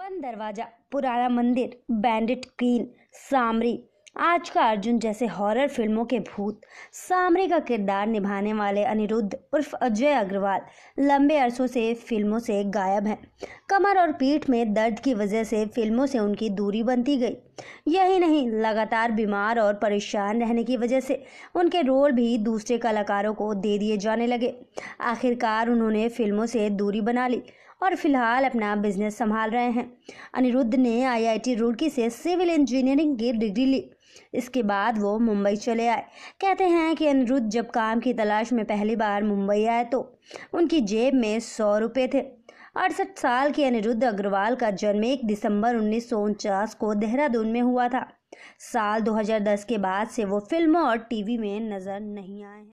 बंद दरवाजा पुराना मंदिर बैंडिट क्वीन सामरी आज का अर्जुन जैसे हॉरर फिल्मों के भूत सामरी का किरदार निभाने वाले अनिरुद्ध उर्फ अजय अग्रवाल लंबे अरसों से फिल्मों से गायब हैं कमर और पीठ में दर्द की वजह से फिल्मों से उनकी दूरी बनती गई यही नहीं लगातार बीमार और परेशान रहने की वजह से उनके रोल भी दूसरे कलाकारों को दे दिए जाने लगे आखिरकार उन्होंने फिल्मों से दूरी बना ली और फिलहाल अपना बिजनेस संभाल रहे हैं अनिरुद्ध ने आईआईटी रुड़की से सिविल इंजीनियरिंग की डिग्री ली इसके बाद वो मुंबई चले आए कहते हैं कि अनिरुद्ध जब काम की तलाश में पहली बार मुंबई आए तो उनकी जेब में सौ रुपये थे अड़सठ साल के अनिरुद्ध अग्रवाल का जन्म एक दिसंबर उन्नीस को देहरादून में हुआ था साल 2010 के बाद से वो फिल्मों और टीवी में नजर नहीं आए हैं